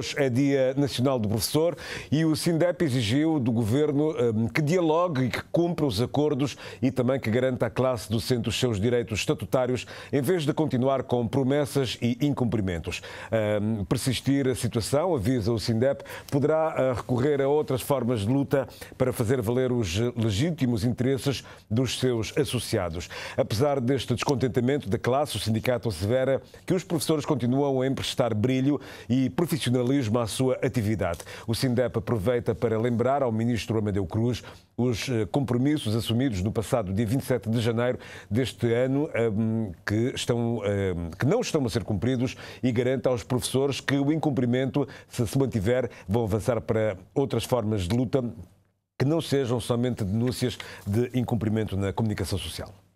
Hoje é Dia Nacional do Professor e o SINDEP exigiu do governo hum, que dialogue e que cumpra os acordos e também que garanta à classe docente os seus direitos estatutários, em vez de continuar com promessas e incumprimentos. Hum, persistir a situação, avisa o SINDEP, poderá ah, recorrer a outras formas de luta para fazer valer os legítimos interesses dos seus associados. Apesar deste descontentamento da classe, o sindicato assevera que os professores continuam a emprestar brilho e profissionalismo jornalismo à sua atividade. O SINDEP aproveita para lembrar ao ministro Amadeu Cruz os eh, compromissos assumidos no passado dia 27 de janeiro deste ano ehm, que, estão, ehm, que não estão a ser cumpridos e garanta aos professores que o incumprimento, se se mantiver, vão avançar para outras formas de luta que não sejam somente denúncias de incumprimento na comunicação social.